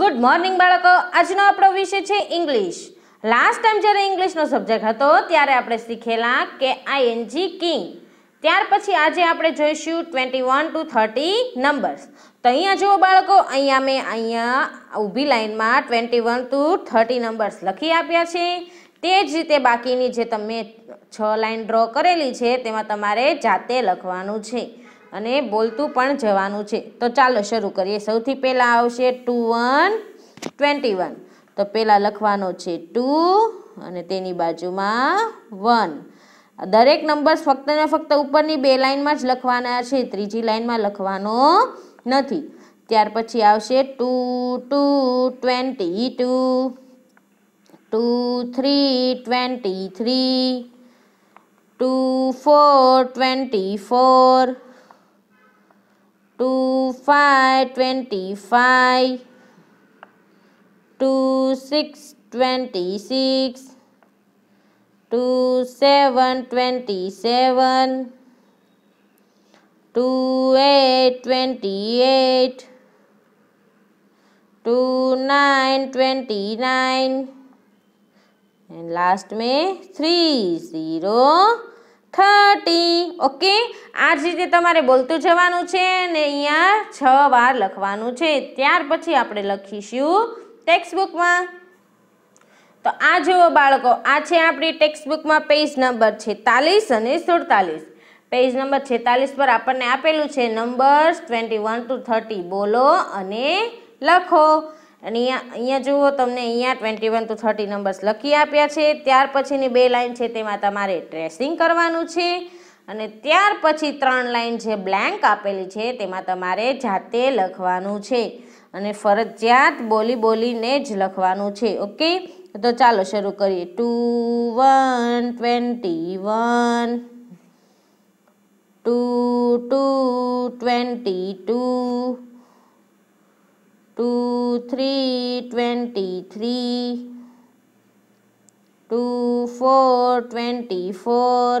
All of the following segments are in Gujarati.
ગુડ મોર્નિંગ બાળકો આજનો આપણો વિષય છે ઇંગ્લિશ લાસ્ટ ટાઈમ જ્યારે ઇંગ્લિશનો સબ્જેક્ટ હતો ત્યારે આપણે શીખેલા કે આઈએનજી કિંગ ત્યાર પછી આજે આપણે જોઈશું twenty one to thirty numbers તો અહીંયા જુઓ બાળકો અહીંયા મેં અહીંયા ઊભી લાઇનમાં twenty one to thirty numbers લખી આપ્યા છે તે જ રીતે બાકીની જે તમે છ લાઈન ડ્રો કરેલી છે તેમાં તમારે જાતે લખવાનું છે અને બોલતું પણ જવાનું છે તો ચાલો શરૂ કરીએ સૌથી પહેલાં આવશે ટુ વન ટ્વેન્ટી વન તો પહેલાં લખવાનો છે ટુ અને તેની બાજુમાં વન દરેક નંબર્સ ફક્ત ને ફક્ત ઉપરની બે લાઇનમાં જ લખવાના છે ત્રીજી લાઇનમાં લખવાનો નથી ત્યાર પછી આવશે two two twenty two two three twenty three two four twenty four two five twenty five two six twenty six two seven twenty seven two eight twenty eight two nine twenty nine and last में three zero thirty okay આ રીતે તમારે બોલતું જવાનું છે ને અહીંયા છ વાર લખવાનું છે ત્યાર પછી આપણે લખીશું ટેક્સ્ટબુકમાં તો આ જુઓ બાળકો આ છે આપણી ટેક્સ્ટબુકમાં પેજ નંબર છેતાલીસ અને સુડતાલીસ પેજ નંબર છેતાલીસ પર આપણને આપેલું છે numbers twenty one to thirty બોલો અને લખો અને અહીંયા અહીંયા જુઓ તમને અહીંયા twenty one to thirty numbers લખી આપ્યા છે ત્યાર પછીની બે લાઇન છે તેમાં તમારે ટ્રેસિંગ કરવાનું છે અને ત્યાર પછી ત્રણ લાઈન જે બ્લેન્ક આપેલી છે તેમાં તમારે જાતે લખવાનું છે અને ફરજિયાત બોલી બોલીને જ લખવાનું છે ઓકે તો ચાલો શરૂ કરીએ two one twenty one two two twenty two two three twenty three two four twenty four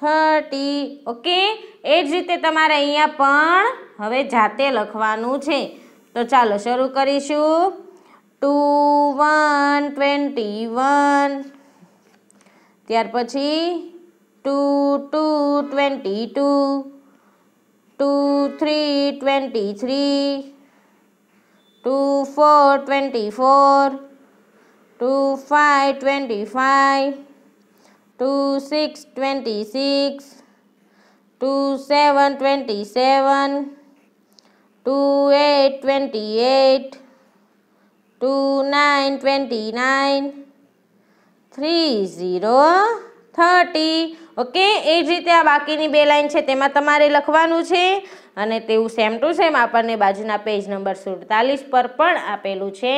thirty okay એ જ રીતે તમારે અહીંયા પણ હવે જાતે લખવાનું છે તો ચાલો શરૂ કરીશું ટુ વન ટ્વેન્ટી વન ત્યાર પછી two two twenty two two three twenty three two four twenty four two five twenty five two six twenty six, two seven twenty seven, two eight twenty eight, two nine twenty nine, three zero thirty okay એ જ રીતે આ બાકીની બે લાઈન છે તેમાં તમારે લખવાનું છે અને તેવું સેમ ટુ સેમ આપણને બાજુના પેજ નંબર સુડતાલીસ પર પણ આપેલું છે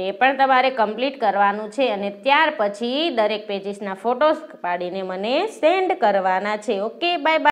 તે પણ તમારે કમ્પ્લીટ કરવાનું છે અને ત્યાર પછી દરેક પેજીસના ફોટોસ પાડીને મને સેન્ડ કરવાના છે ઓકે બાય બાય